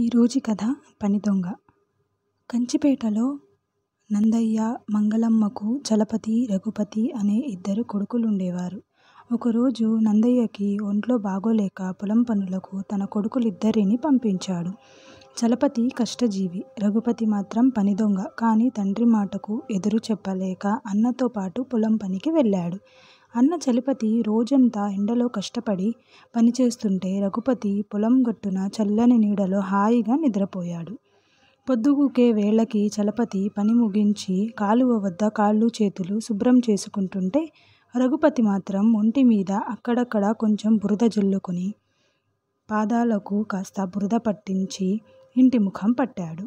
ఈరోజు కథ పని దొంగ కంచిపేటలో నందయ్య మంగళమ్మకు చలపతి రఘుపతి అనే ఇద్దరు కొడుకులు ఉండేవారు ఒకరోజు నందయ్యకి ఒంట్లో బాగోలేక పొలం పనులకు తన కొడుకులిద్దరిని పంపించాడు చలపతి కష్టజీవి రఘుపతి మాత్రం పని దొంగ కానీ తండ్రి మాటకు ఎదురు చెప్పలేక అన్నతో పాటు పొలం పనికి వెళ్ళాడు అన్న చలిపతి రోజంతా ఎండలో కష్టపడి పనిచేస్తుంటే రఘుపతి పొలం గట్టున చల్లని నీడలో హాయిగా నిద్రపోయాడు పొద్దుగూకే వేళకి చలపతి పని ముగించి కాలువ వద్ద కాళ్ళు చేతులు శుభ్రం చేసుకుంటుంటే రఘుపతి మాత్రం ఒంటి మీద అక్కడక్కడ కొంచెం బురద జల్లుకొని పాదాలకు కాస్త బురద పట్టించి ఇంటి ముఖం పట్టాడు